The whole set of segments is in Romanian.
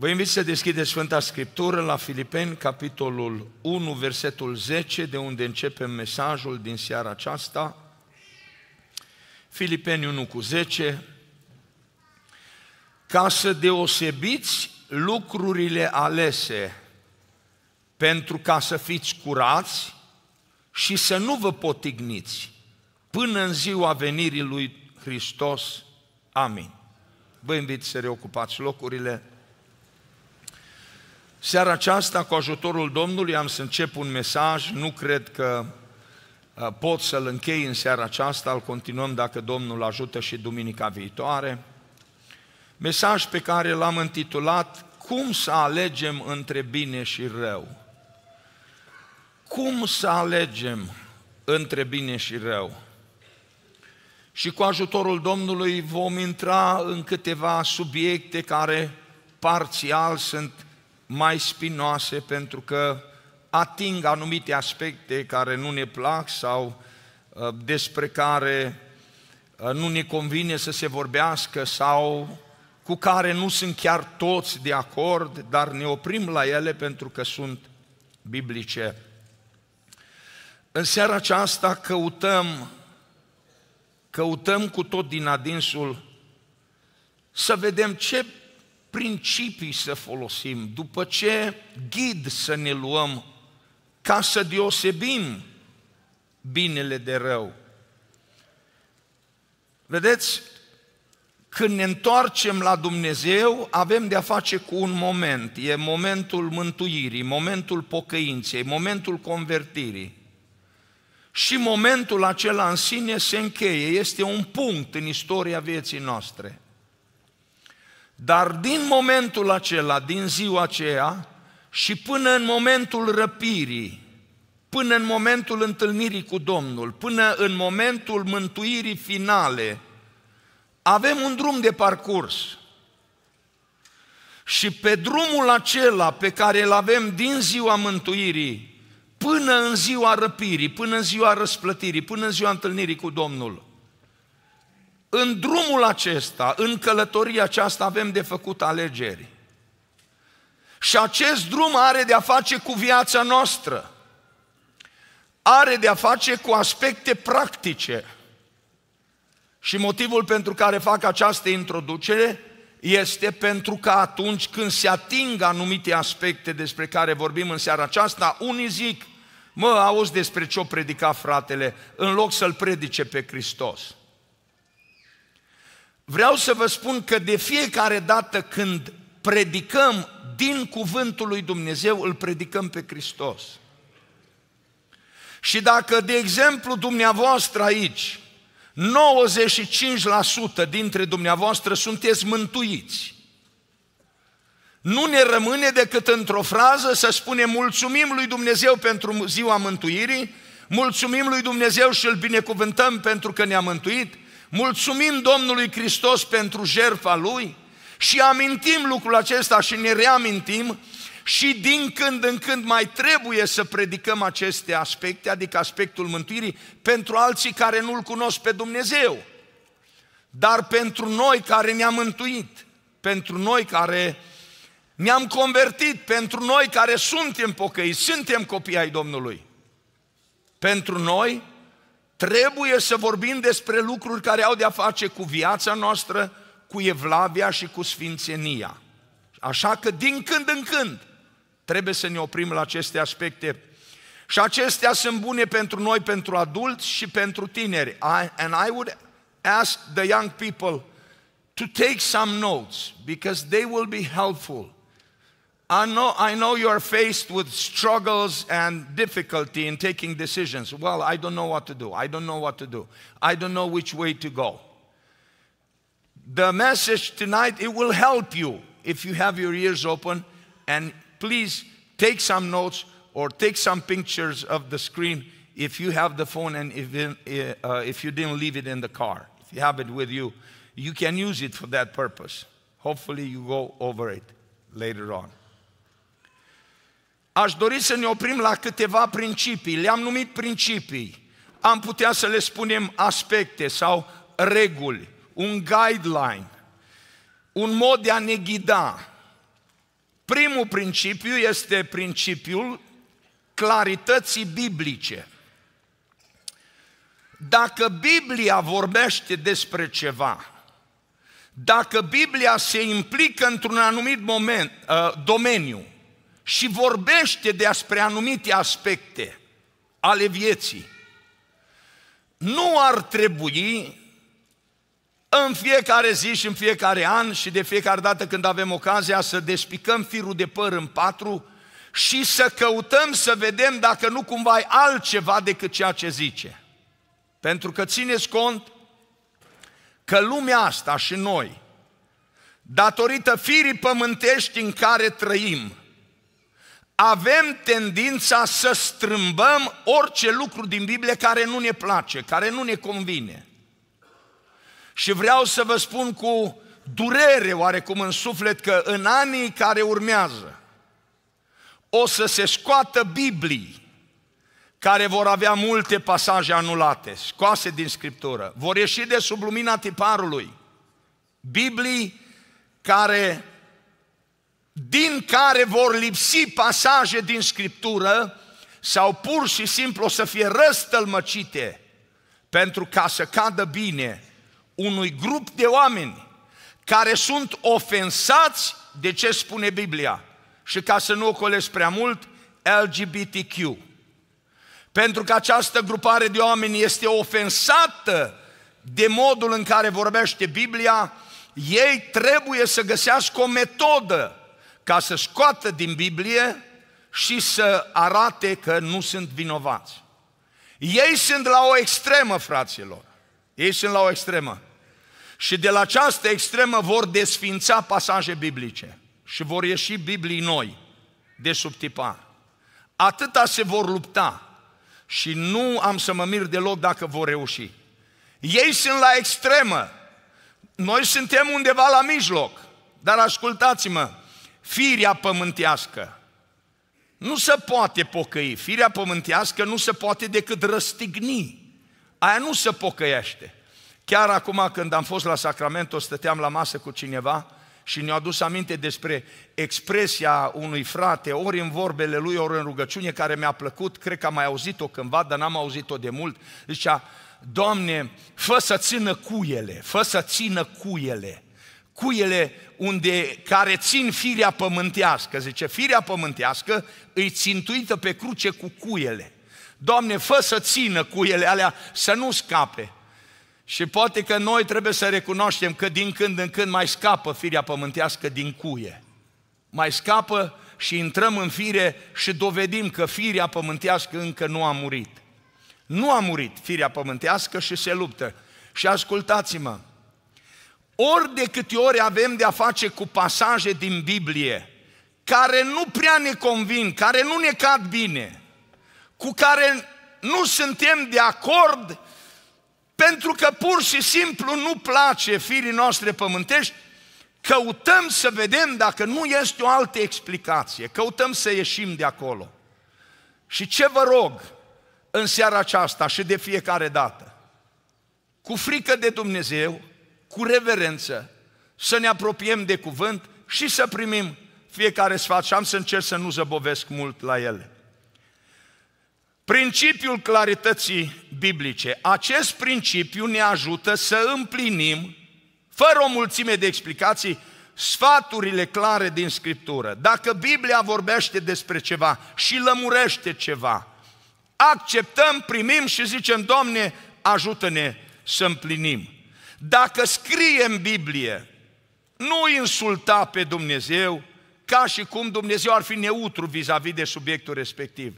Vă invit să deschideți Sfânta Scriptură la Filipeni, capitolul 1, versetul 10, de unde începem mesajul din seara aceasta. Filipeni 1 cu 10. Ca să deosebiți lucrurile alese, pentru ca să fiți curați și să nu vă potigniți, până în ziua venirii lui Hristos. Amin. Vă invit să reocupați locurile Seara aceasta, cu ajutorul Domnului, am să încep un mesaj. Nu cred că uh, pot să-l închei în seara aceasta, îl continuăm dacă Domnul ajută și duminica viitoare. Mesaj pe care l-am intitulat Cum să alegem între bine și rău? Cum să alegem între bine și rău? Și cu ajutorul Domnului vom intra în câteva subiecte care parțial sunt mai spinoase pentru că ating anumite aspecte care nu ne plac sau uh, despre care uh, nu ne convine să se vorbească sau cu care nu sunt chiar toți de acord, dar ne oprim la ele pentru că sunt biblice. În seara aceasta căutăm, căutăm cu tot din adinsul să vedem ce principii să folosim, după ce ghid să ne luăm ca să deosebim binele de rău. Vedeți, când ne întoarcem la Dumnezeu, avem de-a face cu un moment. E momentul mântuirii, momentul pocăinței, momentul convertirii. Și momentul acela în sine se încheie, este un punct în istoria vieții noastre. Dar din momentul acela, din ziua aceea și până în momentul răpirii, până în momentul întâlnirii cu Domnul, până în momentul mântuirii finale, avem un drum de parcurs. Și pe drumul acela pe care îl avem din ziua mântuirii, până în ziua răpirii, până în ziua răsplătirii, până în ziua întâlnirii cu Domnul, în drumul acesta, în călătoria aceasta, avem de făcut alegeri. Și acest drum are de a face cu viața noastră. Are de a face cu aspecte practice. Și motivul pentru care fac această introducere este pentru că atunci când se ating anumite aspecte despre care vorbim în seara aceasta, unii zic, mă, auzi despre ce o predica fratele, în loc să-L predice pe Hristos vreau să vă spun că de fiecare dată când predicăm din cuvântul lui Dumnezeu, îl predicăm pe Hristos. Și dacă, de exemplu, dumneavoastră aici, 95% dintre dumneavoastră sunteți mântuiți, nu ne rămâne decât într-o frază să spunem mulțumim lui Dumnezeu pentru ziua mântuirii, mulțumim lui Dumnezeu și îl binecuvântăm pentru că ne-a mântuit, Mulțumim Domnului Hristos pentru jertfa Lui și amintim lucrul acesta și ne reamintim și din când în când mai trebuie să predicăm aceste aspecte, adică aspectul mântuirii, pentru alții care nu-L cunosc pe Dumnezeu. Dar pentru noi care ne-am mântuit, pentru noi care ne-am convertit, pentru noi care suntem pocăiți, suntem copii ai Domnului. Pentru noi Trebuie să vorbim despre lucruri care au de-a face cu viața noastră, cu evlavia și cu sfințenia. Așa că din când în când trebuie să ne oprim la aceste aspecte. Și acestea sunt bune pentru noi, pentru adulți și pentru tineri. I, and I would ask the young people to take some notes because they will be helpful I know, I know you are faced with struggles and difficulty in taking decisions. Well, I don't know what to do. I don't know what to do. I don't know which way to go. The message tonight, it will help you if you have your ears open. And please take some notes or take some pictures of the screen if you have the phone and if, uh, if you didn't leave it in the car. If you have it with you, you can use it for that purpose. Hopefully, you go over it later on. aș dori să ne oprim la câteva principii. Le-am numit principii. Am putea să le spunem aspecte sau reguli, un guideline, un mod de a ne ghida. Primul principiu este principiul clarității biblice. Dacă Biblia vorbește despre ceva, dacă Biblia se implică într-un anumit moment, uh, domeniu, și vorbește despre anumite aspecte ale vieții. Nu ar trebui în fiecare zi și în fiecare an și de fiecare dată când avem ocazia să despicăm firul de păr în patru și să căutăm să vedem dacă nu cumva ai altceva decât ceea ce zice. Pentru că țineți cont că lumea asta și noi, datorită firii pământești în care trăim, avem tendința să strâmbăm orice lucru din Biblie care nu ne place, care nu ne convine. Și vreau să vă spun cu durere oarecum în suflet că în anii care urmează o să se scoată Biblii care vor avea multe pasaje anulate, scoase din Scriptură, vor ieși de sub lumina tiparului, Biblii care din care vor lipsi pasaje din Scriptură sau pur și simplu o să fie răstălmăcite pentru ca să cadă bine unui grup de oameni care sunt ofensați de ce spune Biblia și ca să nu ocolesc prea mult, LGBTQ. Pentru că această grupare de oameni este ofensată de modul în care vorbește Biblia, ei trebuie să găsească o metodă ca să scoată din Biblie și să arate că nu sunt vinovați. Ei sunt la o extremă, fraților. Ei sunt la o extremă. Și de la această extremă vor desfința pasaje biblice și vor ieși Biblii noi de sub tipar. Atâta se vor lupta și nu am să mă mir deloc dacă vor reuși. Ei sunt la extremă. Noi suntem undeva la mijloc. Dar ascultați-mă, firea pământească. Nu se poate pocăi. Firea pământească nu se poate decât răstigni. Aia nu se pocăiește. Chiar acum când am fost la Sacramento, stăteam la masă cu cineva și ne-a adus aminte despre expresia unui frate, ori în vorbele lui, ori în rugăciune, care mi-a plăcut, cred că am mai auzit-o cândva, dar n-am auzit-o de mult. Zicea, Doamne, fă să țină cuiele, fă să țină cuiele cuiele unde, care țin firea pământească. Zice, firea pământească îi țintuită pe cruce cu cuiele. Doamne, fă să țină cuiele alea, să nu scape. Și poate că noi trebuie să recunoaștem că din când în când mai scapă firea pământească din cuie. Mai scapă și intrăm în fire și dovedim că firea pământească încă nu a murit. Nu a murit firea pământească și se luptă. Și ascultați-mă, ori de câte ori avem de a face cu pasaje din Biblie care nu prea ne convin, care nu ne cad bine, cu care nu suntem de acord, pentru că pur și simplu nu place firii noastre pământești, căutăm să vedem dacă nu este o altă explicație, căutăm să ieșim de acolo. Și ce vă rog în seara aceasta și de fiecare dată? Cu frică de Dumnezeu, cu reverență, să ne apropiem de cuvânt și să primim fiecare sfat și am să încerc să nu zăbovesc mult la ele. Principiul clarității biblice. Acest principiu ne ajută să împlinim, fără o mulțime de explicații, sfaturile clare din Scriptură. Dacă Biblia vorbește despre ceva și lămurește ceva, acceptăm, primim și zicem, Doamne, ajută-ne să împlinim. Dacă scrie în Biblie, nu insulta pe Dumnezeu ca și cum Dumnezeu ar fi neutru vis-a-vis de subiectul respectiv.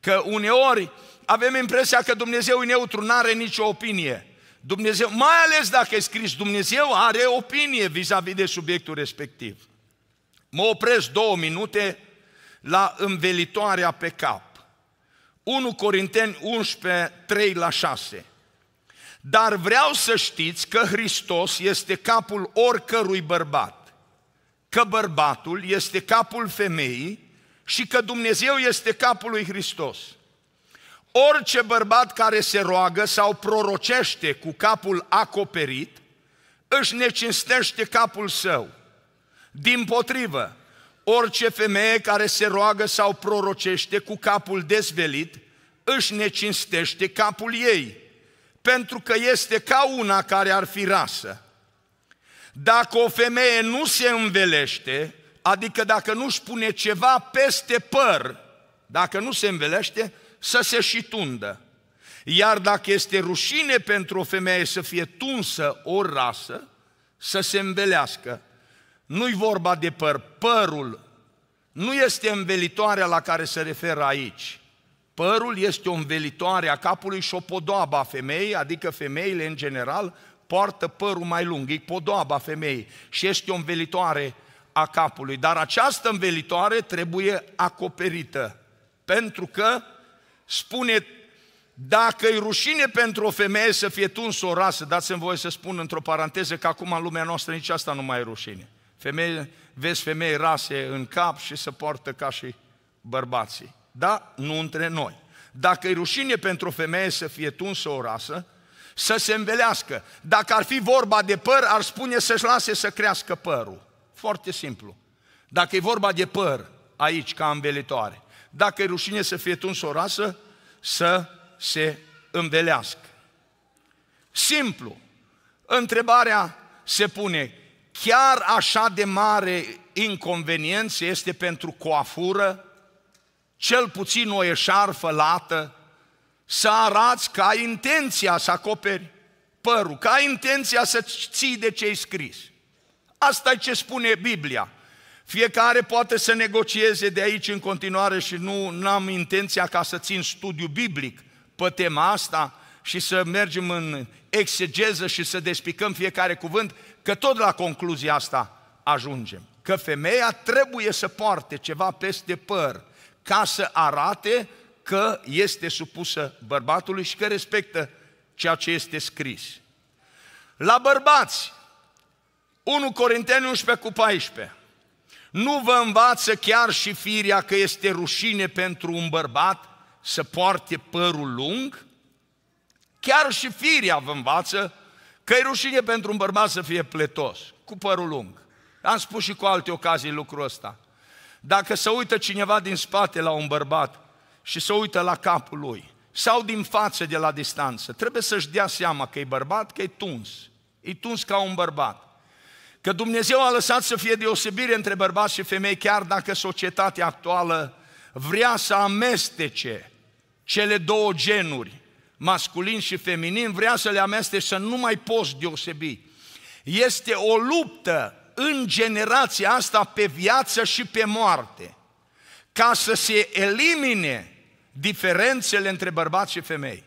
Că uneori avem impresia că Dumnezeu e neutru, nu are nicio opinie. Dumnezeu, mai ales dacă e scris, Dumnezeu are opinie vis-a-vis de subiectul respectiv. Mă opresc două minute la învelitoarea pe cap. 1 Corinteni 11, 3 la 6. Dar vreau să știți că Hristos este capul oricărui bărbat, că bărbatul este capul femeii și că Dumnezeu este capul lui Hristos. Orice bărbat care se roagă sau prorocește cu capul acoperit, își necinstește capul său. Din potrivă, orice femeie care se roagă sau prorocește cu capul dezvelit, își necinstește capul ei pentru că este ca una care ar fi rasă. Dacă o femeie nu se învelește, adică dacă nu își pune ceva peste păr, dacă nu se învelește, să se și tundă. Iar dacă este rușine pentru o femeie să fie tunsă o rasă, să se învelească. Nu-i vorba de păr, părul nu este învelitoarea la care se referă aici. Părul este o învelitoare a capului și o podoabă a femeii, adică femeile în general poartă părul mai lung, e podoaba femeii și este o învelitoare a capului. Dar această învelitoare trebuie acoperită, pentru că spune dacă e rușine pentru o femeie să fie tuns o rasă, dați-mi voie să spun într-o paranteză că acum în lumea noastră nici asta nu mai e rușine. Femei, vezi femei rase în cap și se poartă ca și bărbații da? Nu între noi. Dacă e rușine pentru o femeie să fie tunsă o rasă, să se învelească. Dacă ar fi vorba de păr, ar spune să-și lase să crească părul. Foarte simplu. Dacă e vorba de păr, aici, ca învelitoare. Dacă e rușine să fie tuns o rasă, să se învelească. Simplu. Întrebarea se pune, chiar așa de mare inconveniență este pentru coafură cel puțin o eșarfă lată, să arăți că ai intenția să acoperi părul, că ai intenția să ții de ce ai scris. Asta e ce spune Biblia. Fiecare poate să negocieze de aici în continuare și nu am intenția ca să țin studiu biblic pe tema asta și să mergem în exegeză și să despicăm fiecare cuvânt, că tot la concluzia asta ajungem. Că femeia trebuie să poarte ceva peste păr, ca să arate că este supusă bărbatului și că respectă ceea ce este scris. La bărbați, 1 Corinteni 11 cu 14, nu vă învață chiar și firia că este rușine pentru un bărbat să poarte părul lung? Chiar și firia vă învață că e rușine pentru un bărbat să fie pletos, cu părul lung. Am spus și cu alte ocazii lucrul ăsta. Dacă se uită cineva din spate la un bărbat și se uită la capul lui, sau din față de la distanță, trebuie să-și dea seama că e bărbat, că e tuns. E tuns ca un bărbat. Că Dumnezeu a lăsat să fie deosebire între bărbați și femei, chiar dacă societatea actuală vrea să amestece cele două genuri, masculin și feminin, vrea să le amestece, să nu mai poți deosebi. Este o luptă în generația asta pe viață și pe moarte, ca să se elimine diferențele între bărbați și femei.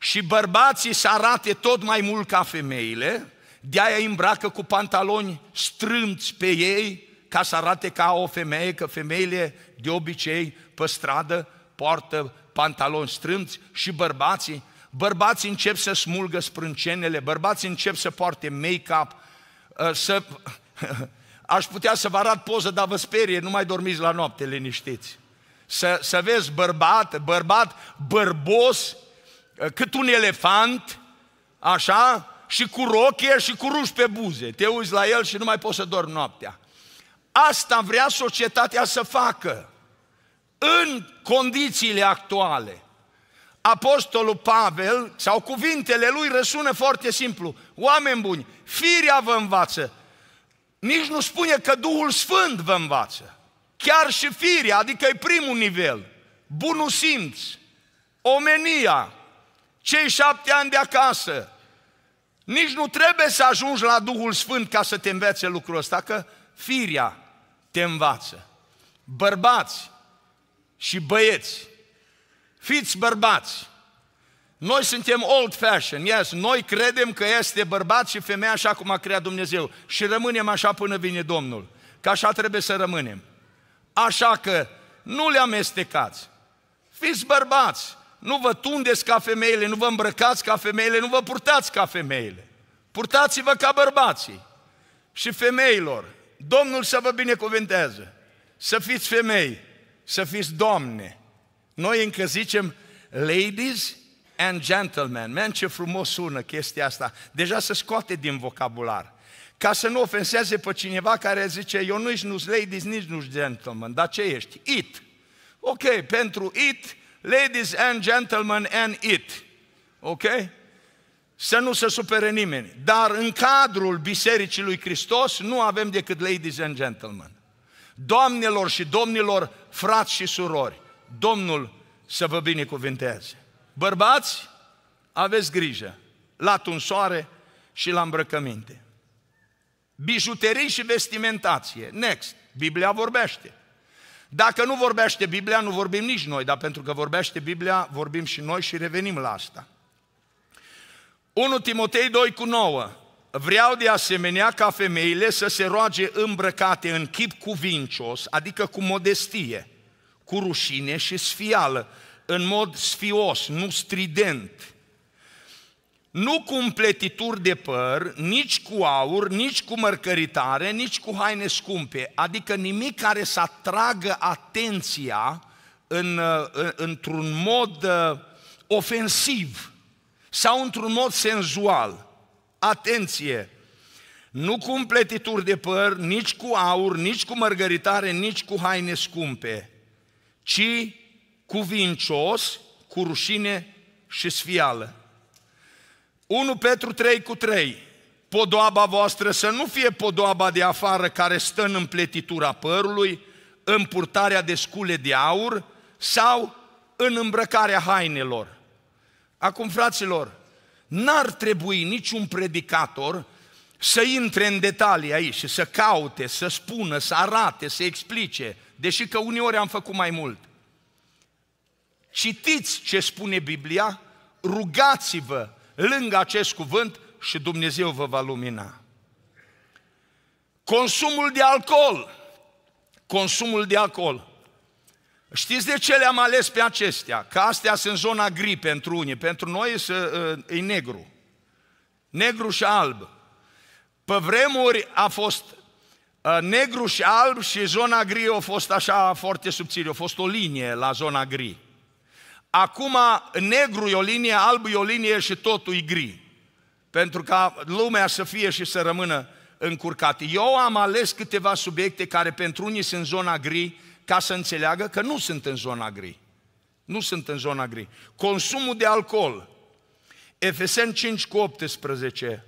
Și bărbații să arate tot mai mult ca femeile, de-aia îmbracă cu pantaloni strâmți pe ei, ca să arate ca o femeie, că femeile de obicei pe stradă poartă pantaloni strâmți și bărbații. Bărbații încep să smulgă sprâncenele, bărbații încep să poarte make-up, ă, să Aș putea să vă arăt poză, dar vă sperie, nu mai dormiți la noapte, liniștiți. Să, să vezi bărbat, bărbat bărbos, cât un elefant, așa, și cu rochie și cu ruși pe buze. Te uiți la el și nu mai poți să dormi noaptea. Asta vrea societatea să facă în condițiile actuale. Apostolul Pavel sau cuvintele lui răsună foarte simplu. Oameni buni, firea vă învață nici nu spune că Duhul Sfânt vă învață. Chiar și firea, adică e primul nivel. Bunul simț, omenia, cei șapte ani de acasă. Nici nu trebuie să ajungi la Duhul Sfânt ca să te învețe lucrul ăsta, că firea te învață. Bărbați și băieți, fiți bărbați, noi suntem old fashion, yes, noi credem că este bărbat și femeie așa cum a creat Dumnezeu și rămânem așa până vine Domnul, că așa trebuie să rămânem. Așa că nu le amestecați, fiți bărbați, nu vă tundeți ca femeile, nu vă îmbrăcați ca femeile, nu vă purtați ca femeile. Purtați-vă ca bărbații și femeilor. Domnul să vă binecuvânteze, să fiți femei, să fiți domne. Noi încă zicem, ladies, and gentlemen. Man, ce frumos sună chestia asta. Deja se scoate din vocabular. Ca să nu ofenseze pe cineva care zice, eu nu ești nu ladies, nici nu gentlemen. dar ce ești? It. Ok, pentru it, ladies and gentlemen and it. Ok? Să nu se supere nimeni. Dar în cadrul Bisericii lui Hristos nu avem decât ladies and gentlemen. Doamnelor și domnilor, frați și surori, Domnul să vă binecuvinteze. Bărbați, aveți grijă la tunsoare și la îmbrăcăminte. Bijuterii și vestimentație. Next. Biblia vorbește. Dacă nu vorbește Biblia, nu vorbim nici noi, dar pentru că vorbește Biblia, vorbim și noi și revenim la asta. 1 Timotei 2 cu 9. Vreau de asemenea ca femeile să se roage îmbrăcate în chip cuvincios, adică cu modestie, cu rușine și sfială, în mod sfios, nu strident. Nu cu împletituri de păr, nici cu aur, nici cu mărcăritare, nici cu haine scumpe. Adică nimic care să atragă atenția în, în, într-un mod uh, ofensiv sau într-un mod senzual. Atenție! Nu cu împletituri de păr, nici cu aur, nici cu mărgăritare, nici cu haine scumpe, ci cuvincios, cu rușine și sfială. 1 Petru 3 cu 3. Podoaba voastră să nu fie podoaba de afară care stă în împletitura părului, în purtarea de scule de aur sau în îmbrăcarea hainelor. Acum, fraților, n-ar trebui niciun predicator să intre în detalii aici și să caute, să spună, să arate, să explice, deși că uneori am făcut mai mult citiți ce spune Biblia, rugați-vă lângă acest cuvânt și Dumnezeu vă va lumina. Consumul de alcool. Consumul de alcool. Știți de ce le-am ales pe acestea? Că astea sunt zona gri pentru unii. Pentru noi uh, e negru. Negru și alb. Pe vremuri a fost uh, negru și alb și zona gri a fost așa foarte subțire, a fost o linie la zona gri. Acum negru e o linie, alb e o linie și totul e gri. Pentru ca lumea să fie și să rămână încurcată. Eu am ales câteva subiecte care pentru unii sunt zona gri, ca să înțeleagă că nu sunt în zona gri. Nu sunt în zona gri. Consumul de alcool. Efesen 5 cu 18.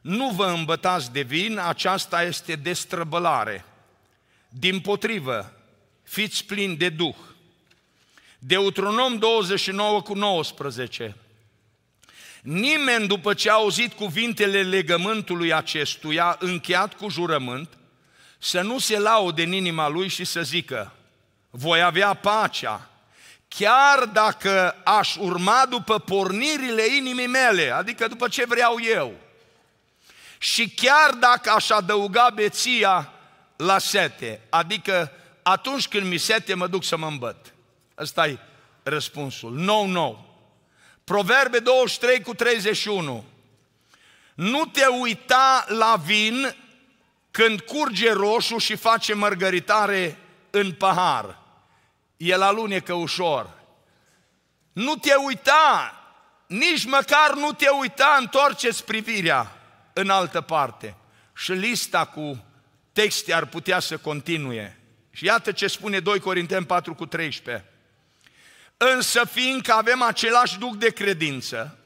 Nu vă îmbătați de vin, aceasta este destrăbălare. Din potrivă, fiți plini de Duh Deuteronom 29 cu 19. Nimeni după ce a auzit cuvintele legământului acestuia, încheiat cu jurământ, să nu se laude în inima lui și să zică, voi avea pacea, chiar dacă aș urma după pornirile inimii mele, adică după ce vreau eu, și chiar dacă aș adăuga beția la sete, adică atunci când mi sete mă duc să mă îmbăt. Ăsta e răspunsul. Nou, nou. Proverbe 23 cu 31. Nu te uita la vin când curge roșu și face mărgăritare în pahar. El alunecă ușor. Nu te uita, nici măcar nu te uita, întoarceți privirea în altă parte. Și lista cu texte ar putea să continue. Și iată ce spune 2 Corinteni 4 cu 13. Însă fiindcă avem același duc de credință,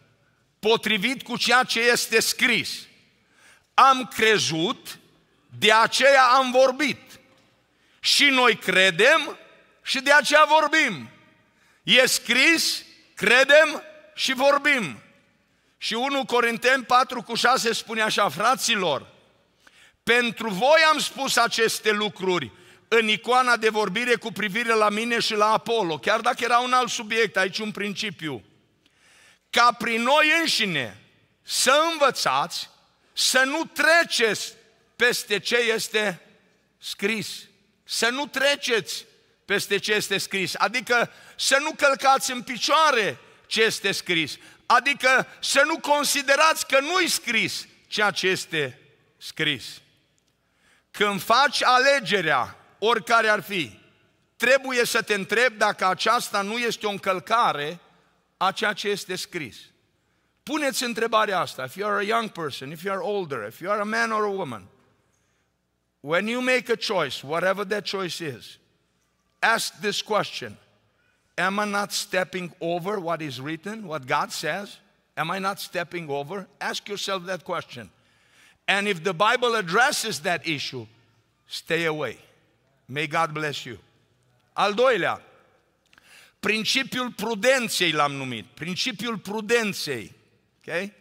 potrivit cu ceea ce este scris, am crezut, de aceea am vorbit. Și noi credem și de aceea vorbim. E scris, credem și vorbim. Și 1 Corinteni 4 cu 6 spune așa, fraților, pentru voi am spus aceste lucruri, în icoana de vorbire cu privire la mine și la Apollo, chiar dacă era un alt subiect, aici un principiu, ca prin noi înșine să învățați să nu treceți peste ce este scris. Să nu treceți peste ce este scris, adică să nu călcați în picioare ce este scris, adică să nu considerați că nu-i scris ceea ce este scris. Când faci alegerea oricare ar fi, trebuie să te întrebi dacă aceasta nu este o încălcare a ceea ce este scris. Puneți întrebarea asta, if you are a young person, if you are older, if you are a man or a woman, when you make a choice, whatever that choice is, ask this question, am I not stepping over what is written, what God says? Am I not stepping over? Ask yourself that question. And if the Bible addresses that issue, stay away. May God bless you. Al doilea, principiul prudenței l-am numit, principiul prudenței. Okay?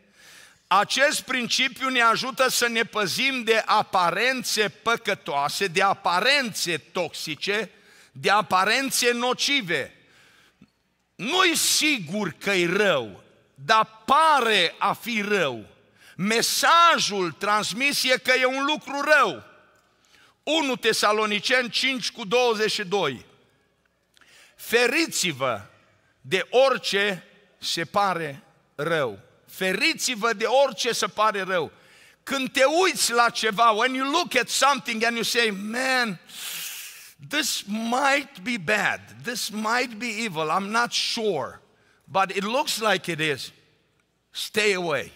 Acest principiu ne ajută să ne păzim de aparențe păcătoase, de aparențe toxice, de aparențe nocive. Nu-i sigur că e rău, dar pare a fi rău. Mesajul transmis e că e un lucru rău. 1 Tesalonicen 5 cu 22. Feriți-vă de orice se pare rău. Feriți-vă de orice se pare rău. Când te uiți la ceva, when you look at something and you say, man, this might be bad, this might be evil, I'm not sure, but it looks like it is. Stay away.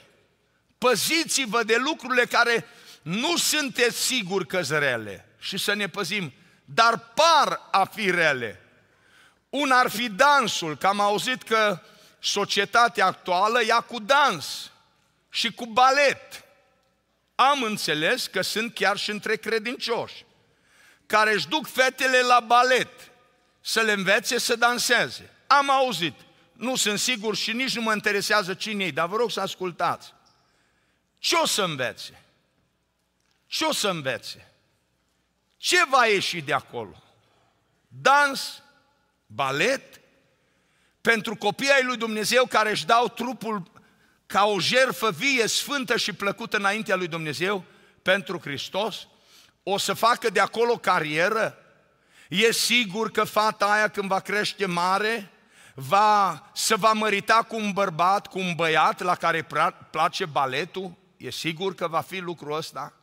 Păziți-vă de lucrurile care nu sunteți siguri că rele și să ne păzim, dar par a fi rele. Un ar fi dansul, că am auzit că societatea actuală ia cu dans și cu balet. Am înțeles că sunt chiar și între credincioși, care își duc fetele la balet să le învețe să danseze. Am auzit, nu sunt sigur și nici nu mă interesează cine e, dar vă rog să ascultați. Ce o să învețe? ce o să învețe? Ce va ieși de acolo? Dans, balet, pentru copiii ai lui Dumnezeu care își dau trupul ca o jerfă vie, sfântă și plăcută înaintea lui Dumnezeu, pentru Hristos, o să facă de acolo carieră? E sigur că fata aia când va crește mare, va, se va mărita cu un bărbat, cu un băiat la care place baletul? E sigur că va fi lucrul ăsta?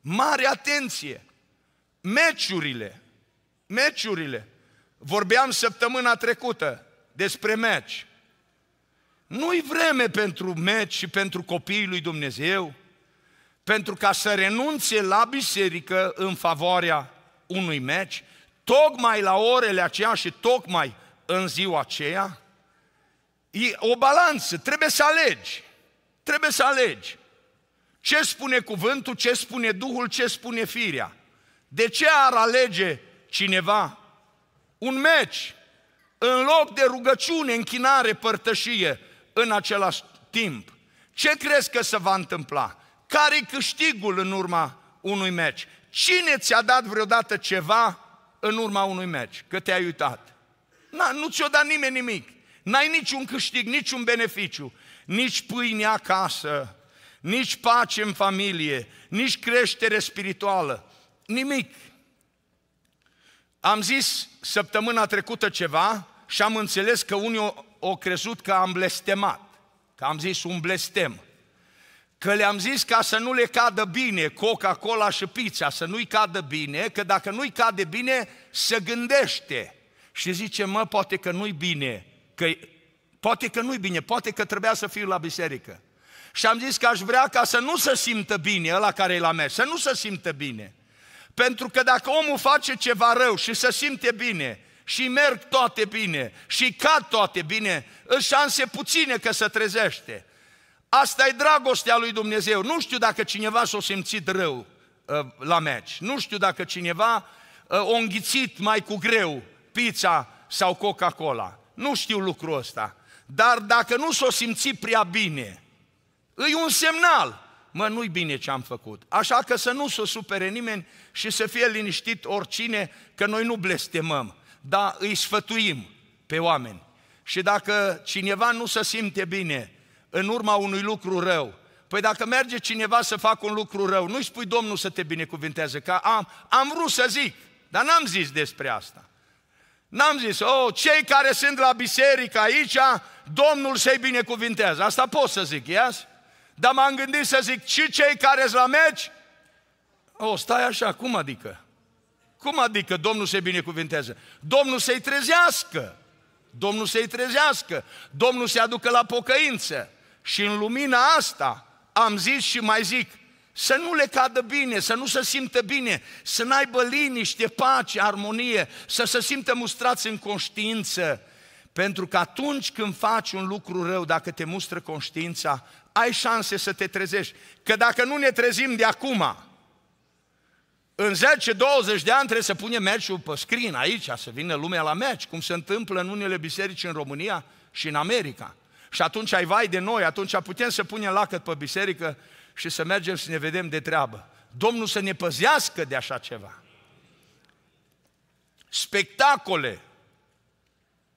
Mare atenție! Meciurile, meciurile. Vorbeam săptămâna trecută despre meci. Nu-i vreme pentru meci și pentru copiii lui Dumnezeu, pentru ca să renunțe la biserică în favoarea unui meci, tocmai la orele aceea și tocmai în ziua aceea, e o balanță, trebuie să alegi. Trebuie să alegi. Ce spune cuvântul, ce spune Duhul, ce spune firea? De ce ar alege cineva un meci în loc de rugăciune, închinare, părtășie în același timp? Ce crezi că se va întâmpla? Care-i câștigul în urma unui meci? Cine ți-a dat vreodată ceva în urma unui meci? Că te-ai uitat. Na, nu ți-o dat nimeni nimic. N-ai niciun câștig, niciun beneficiu, nici pâine acasă, nici pace în familie, nici creștere spirituală, nimic. Am zis săptămâna trecută ceva și am înțeles că unii au crezut că am blestemat, că am zis un blestem. Că le-am zis ca să nu le cadă bine Coca-Cola și pizza, să nu-i cadă bine, că dacă nu-i cade bine, se gândește. Și zice, mă, poate că nu-i bine, că poate că nu-i bine, poate că trebuia să fiu la biserică. Și am zis că aș vrea ca să nu se simtă bine ăla care e la mers, să nu se simtă bine. Pentru că dacă omul face ceva rău și se simte bine, și merg toate bine, și cad toate bine, îți șanse puține că se trezește. Asta e dragostea lui Dumnezeu. Nu știu dacă cineva s-a simțit rău ă, la meci. Nu știu dacă cineva ă, a înghițit mai cu greu pizza sau Coca-Cola. Nu știu lucrul ăsta. Dar dacă nu s a simțit prea bine, îi un semnal. Mă, nu-i bine ce am făcut. Așa că să nu se supere nimeni și să fie liniștit oricine că noi nu blestemăm, dar îi sfătuim pe oameni. Și dacă cineva nu se simte bine în urma unui lucru rău, Păi dacă merge cineva să facă un lucru rău, nu-i spui Domnul să te binecuvinteze, că am, am vrut să zic, dar n-am zis despre asta. N-am zis, oh, cei care sunt la biserică aici, Domnul să-i binecuvintează. Asta pot să zic, ias? dar m-am gândit să zic, și cei care sunt la meci? O, oh, stai așa, cum adică? Cum adică Domnul se binecuvintează? Domnul să-i trezească, Domnul să-i trezească, Domnul se aducă la pocăință. Și în lumina asta am zis și mai zic, să nu le cadă bine, să nu se simtă bine, să n-aibă liniște, pace, armonie, să se simtă mustrați în conștiință. Pentru că atunci când faci un lucru rău, dacă te mustră conștiința, ai șanse să te trezești. Că dacă nu ne trezim de acum, în 10-20 de ani trebuie să punem meciul pe screen aici, să vină lumea la meci, cum se întâmplă în unele biserici în România și în America. Și atunci ai vai de noi, atunci putem să punem lacăt pe biserică și să mergem să ne vedem de treabă. Domnul să ne păzească de așa ceva. Spectacole,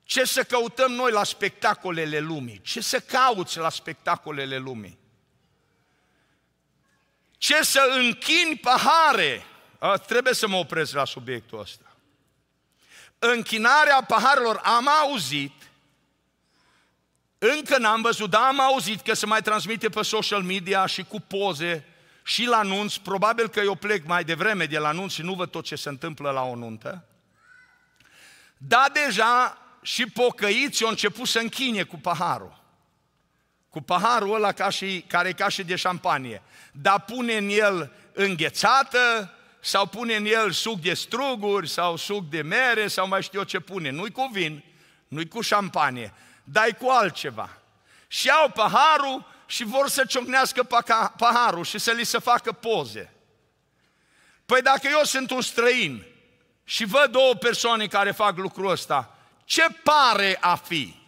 ce să căutăm noi la spectacolele lumii? Ce să cauți la spectacolele lumii? Ce să închini pahare? A, trebuie să mă opresc la subiectul ăsta. Închinarea paharelor am auzit, încă n-am văzut, dar am auzit că se mai transmite pe social media și cu poze și la anunț. Probabil că eu plec mai devreme de la anunț și nu văd tot ce se întâmplă la o nuntă. Dar deja și pocăiți au început să închine cu paharul. Cu paharul ăla ca și, care e ca și de șampanie. Dar pune în el înghețată, sau pune în el suc de struguri, sau suc de mere, sau mai știu eu ce pune. Nu-i cu vin, nu-i cu șampanie, dar cu altceva. Și au paharul și vor să ciocnească paharul și să li se facă poze. Păi dacă eu sunt un străin și văd două persoane care fac lucrul ăsta, ce pare a fi.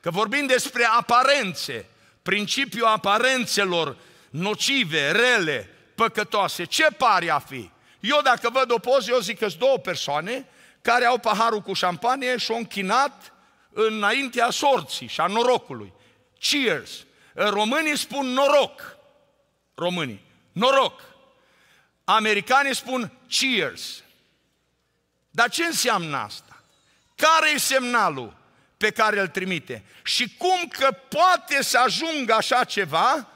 Că vorbim despre aparențe, principiul aparențelor nocive, rele, păcătoase. Ce pare a fi? Eu dacă văd o poză, eu zic că sunt două persoane care au paharul cu șampanie și au închinat înaintea sorții și a norocului. Cheers! Românii spun noroc. Românii. Noroc. Americanii spun cheers. Dar ce înseamnă asta? care e semnalul pe care îl trimite și cum că poate să ajungă așa ceva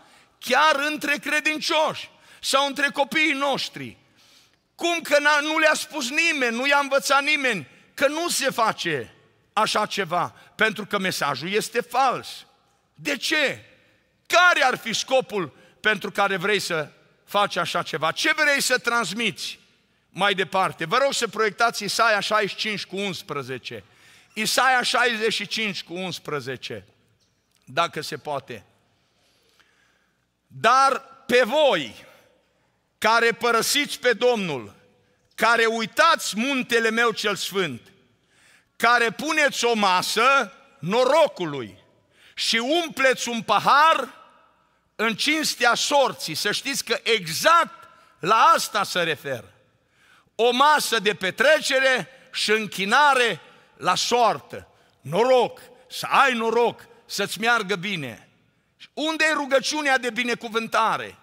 chiar între credincioși sau între copiii noștri. Cum că nu le-a spus nimeni, nu i-a învățat nimeni că nu se face așa ceva, pentru că mesajul este fals. De ce? Care ar fi scopul pentru care vrei să faci așa ceva? Ce vrei să transmiți? mai departe. Vă rog să proiectați Isaia 65 cu 11. Isaia 65 cu 11, dacă se poate. Dar pe voi, care părăsiți pe Domnul, care uitați muntele meu cel sfânt, care puneți o masă norocului și umpleți un pahar în cinstea sorții. Să știți că exact la asta se referă o masă de petrecere și închinare la soartă. Noroc, să ai noroc, să-ți meargă bine. Unde e rugăciunea de binecuvântare?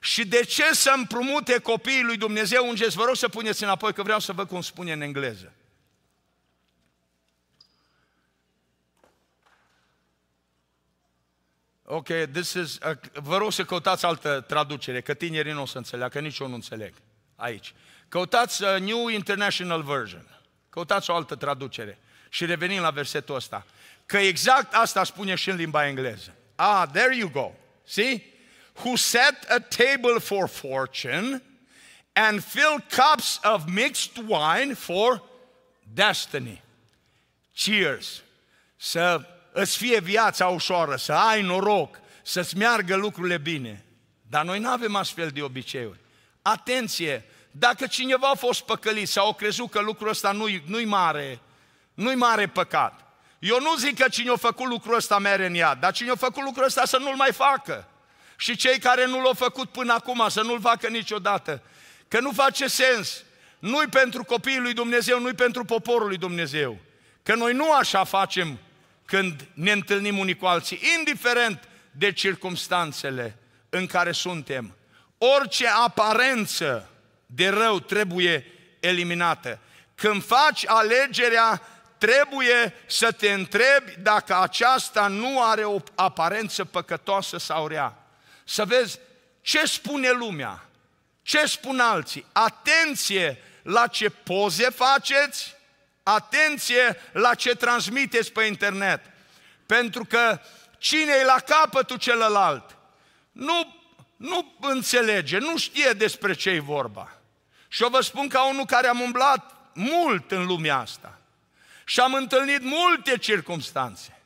Și de ce să împrumute copiii lui Dumnezeu gest? Vă rog să puneți înapoi că vreau să văd cum spune în engleză. Ok, this is, uh, vă rog să căutați altă traducere, că tinerii nu o să înțeleagă, nici eu nu înțeleg aici. Căutați uh, New International Version. Căutați o altă traducere. Și revenim la versetul ăsta. Că exact asta spune și în limba engleză. Ah, there you go. See? Who set a table for fortune and fill cups of mixed wine for destiny. Cheers! Să îți fie viața ușoară, să ai noroc, să-ți meargă lucrurile bine. Dar noi nu avem astfel de obiceiuri. Atenție! Dacă cineva a fost păcălit sau a crezut că lucrul ăsta nu-i, nu mare, nu-i mare păcat. Eu nu zic că cine a făcut lucrul ăsta mere în iad, dar cine a făcut lucrul ăsta să nu-l mai facă. Și cei care nu l-au făcut până acum să nu-l facă niciodată. Că nu face sens. Nu-i pentru copiii lui Dumnezeu, nu-i pentru poporul lui Dumnezeu. Că noi nu așa facem când ne întâlnim unii cu alții, indiferent de circumstanțele în care suntem. Orice aparență de rău trebuie eliminată. Când faci alegerea, trebuie să te întrebi dacă aceasta nu are o aparență păcătoasă sau rea. Să vezi ce spune lumea, ce spun alții. Atenție la ce poze faceți, atenție la ce transmiteți pe internet. Pentru că cine e la capătul celălalt nu, nu înțelege, nu știe despre ce e vorba. Și eu vă spun ca unul care am umblat mult în lumea asta și am întâlnit multe circumstanțe.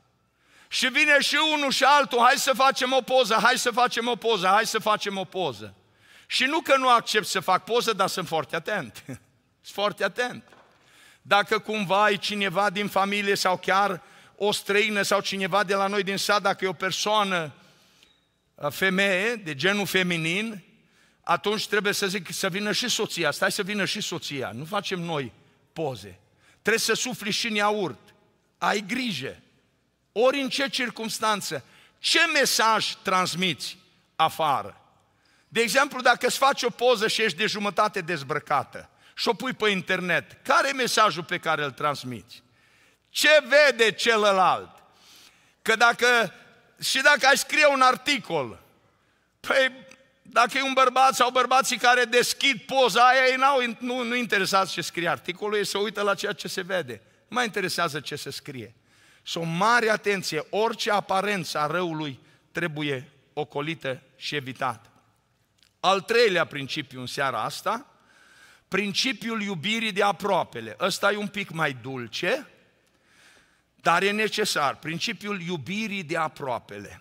Și vine și unul și altul, hai să facem o poză, hai să facem o poză, hai să facem o poză. Și nu că nu accept să fac poză, dar sunt foarte atent. sunt foarte atent. Dacă cumva ai cineva din familie sau chiar o străină sau cineva de la noi din sat, dacă e o persoană femeie, de genul feminin, atunci trebuie să zic să vină și soția, stai să vină și soția, nu facem noi poze. Trebuie să sufli și în iaurt, ai grijă, ori în ce circunstanță, ce mesaj transmiți afară. De exemplu, dacă îți faci o poză și ești de jumătate dezbrăcată și o pui pe internet, care e mesajul pe care îl transmiți? Ce vede celălalt? Că dacă, și dacă ai scrie un articol, păi dacă e un bărbat sau bărbații care deschid poza aia, ei n-au, nu, nu interesează ce scrie articolul, ei se uită la ceea ce se vede. Nu mai interesează ce se scrie. Să o mare atenție, orice aparență a răului trebuie ocolită și evitată. Al treilea principiu în seara asta, principiul iubirii de aproapele. Ăsta e un pic mai dulce, dar e necesar. Principiul iubirii de aproapele.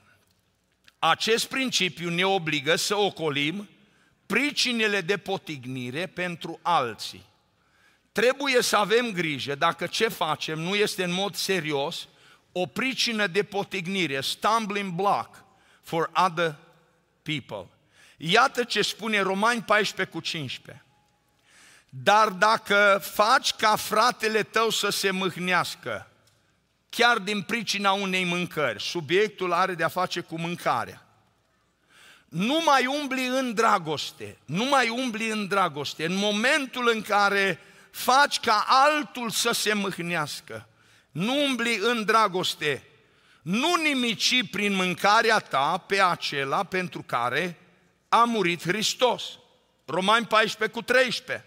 Acest principiu ne obligă să ocolim pricinele de potignire pentru alții. Trebuie să avem grijă dacă ce facem nu este în mod serios o pricină de potignire, stumbling block for other people. Iată ce spune Romani 14 cu 15. Dar dacă faci ca fratele tău să se mâhnească, chiar din pricina unei mâncări. Subiectul are de-a face cu mâncarea. Nu mai umbli în dragoste, nu mai umbli în dragoste. În momentul în care faci ca altul să se mâhnească, nu umbli în dragoste, nu nimici prin mâncarea ta pe acela pentru care a murit Hristos. Romani 14 cu 13.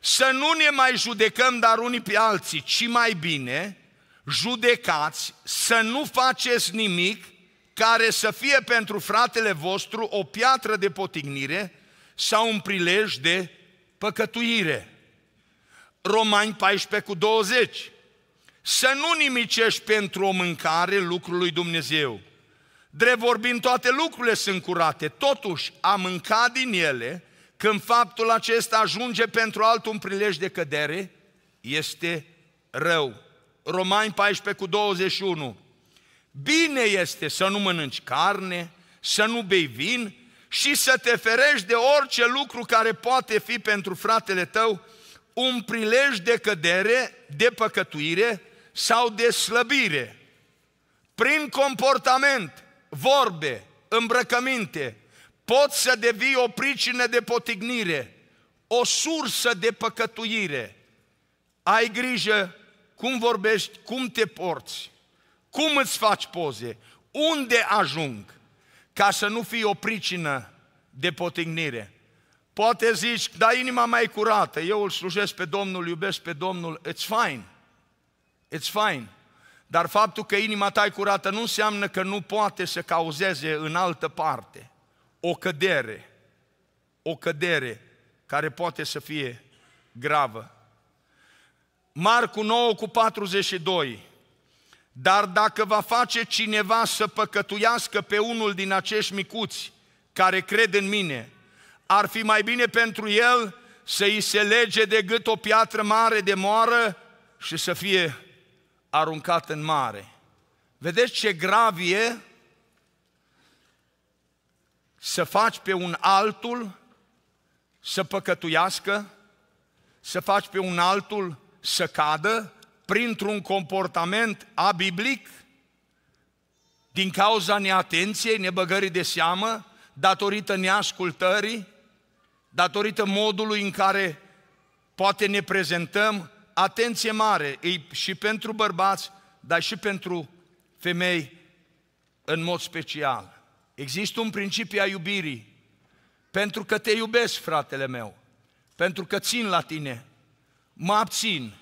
Să nu ne mai judecăm dar unii pe alții, ci mai bine judecați, să nu faceți nimic care să fie pentru fratele vostru o piatră de potignire sau un prilej de păcătuire. Romani 14 cu 20. Să nu nimicești pentru o mâncare lucrul lui Dumnezeu. Drept vorbind, toate lucrurile sunt curate, totuși a mânca din ele, când faptul acesta ajunge pentru altul un prilej de cădere, este rău. Romani 14 cu 21. Bine este să nu mănânci carne, să nu bei vin și să te ferești de orice lucru care poate fi pentru fratele tău un prilej de cădere, de păcătuire sau de slăbire. Prin comportament, vorbe, îmbrăcăminte, pot să devii o pricină de potignire, o sursă de păcătuire. Ai grijă cum vorbești, cum te porți, cum îți faci poze, unde ajung, ca să nu fii o pricină de potignire. Poate zici, da, inima mea e curată, eu îl slujesc pe Domnul, iubesc pe Domnul, it's fine, it's fine. Dar faptul că inima ta e curată nu înseamnă că nu poate să cauzeze în altă parte o cădere, o cădere care poate să fie gravă. Marcu 9 cu 42. Dar dacă va face cineva să păcătuiască pe unul din acești micuți care cred în mine, ar fi mai bine pentru el să îi se lege de gât o piatră mare de moară și să fie aruncat în mare. Vedeți ce grav e să faci pe un altul să păcătuiască, să faci pe un altul să cadă printr-un comportament abiblic din cauza neatenției, nebăgării de seamă, datorită neascultării, datorită modului în care poate ne prezentăm, atenție mare, e și pentru bărbați, dar și pentru femei în mod special. Există un principiu a iubirii. Pentru că te iubesc, fratele meu, pentru că țin la tine, mă abțin,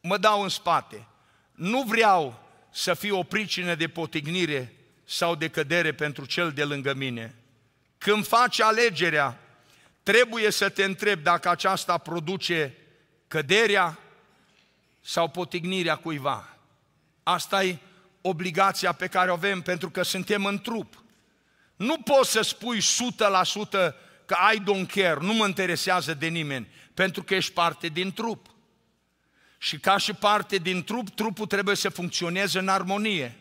mă dau în spate. Nu vreau să fiu o pricină de potignire sau de cădere pentru cel de lângă mine. Când faci alegerea, trebuie să te întrebi dacă aceasta produce căderea sau potignirea cuiva. Asta e obligația pe care o avem pentru că suntem în trup. Nu poți să spui 100% că I don't care, nu mă interesează de nimeni, pentru că ești parte din trup. Și ca și parte din trup, trupul trebuie să funcționeze în armonie.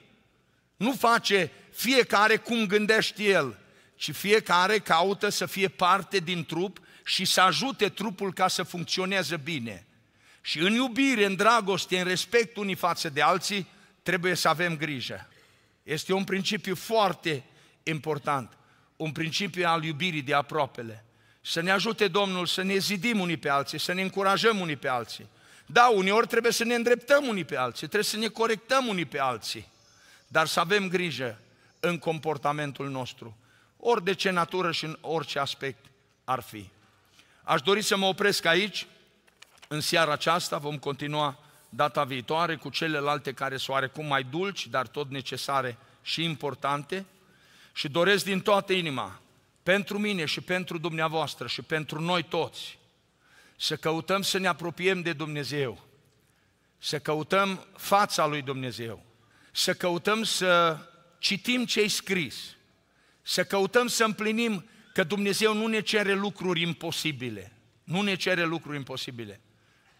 Nu face fiecare cum gândește el, ci fiecare caută să fie parte din trup și să ajute trupul ca să funcționeze bine. Și în iubire, în dragoste, în respect unii față de alții, trebuie să avem grijă. Este un principiu foarte important un principiu al iubirii de aproapele. Să ne ajute Domnul să ne zidim unii pe alții, să ne încurajăm unii pe alții. Da, uneori trebuie să ne îndreptăm unii pe alții, trebuie să ne corectăm unii pe alții, dar să avem grijă în comportamentul nostru, ori de ce natură și în orice aspect ar fi. Aș dori să mă opresc aici, în seara aceasta, vom continua data viitoare cu celelalte care sunt oarecum mai dulci, dar tot necesare și importante, și doresc din toată inima, pentru mine și pentru dumneavoastră și pentru noi toți, să căutăm să ne apropiem de Dumnezeu, să căutăm fața lui Dumnezeu, să căutăm să citim ce-i scris, să căutăm să împlinim că Dumnezeu nu ne cere lucruri imposibile. Nu ne cere lucruri imposibile.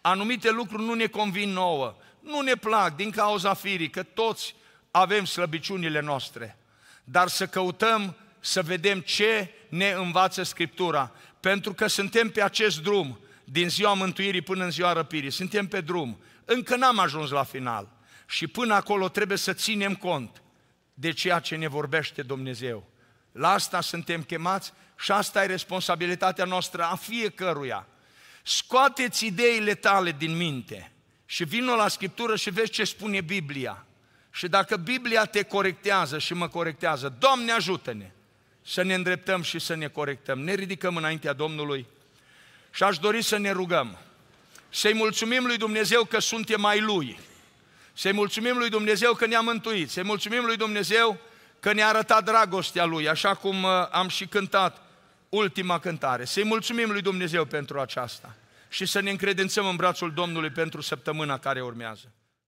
Anumite lucruri nu ne convin nouă, nu ne plac din cauza firii, că toți avem slăbiciunile noastre dar să căutăm să vedem ce ne învață Scriptura. Pentru că suntem pe acest drum, din ziua mântuirii până în ziua răpirii, suntem pe drum. Încă n-am ajuns la final. Și până acolo trebuie să ținem cont de ceea ce ne vorbește Dumnezeu. La asta suntem chemați și asta e responsabilitatea noastră a fiecăruia. Scoateți ideile tale din minte și vină la Scriptură și vezi ce spune Biblia. Și dacă Biblia te corectează și mă corectează, Doamne ajută-ne să ne îndreptăm și să ne corectăm. Ne ridicăm înaintea Domnului și aș dori să ne rugăm. Să-i mulțumim lui Dumnezeu că suntem mai Lui. Să-i mulțumim lui Dumnezeu că ne-a mântuit. Să-i mulțumim lui Dumnezeu că ne-a arătat dragostea Lui, așa cum uh, am și cântat ultima cântare. Să-i mulțumim lui Dumnezeu pentru aceasta și să ne încredințăm în brațul Domnului pentru săptămâna care urmează.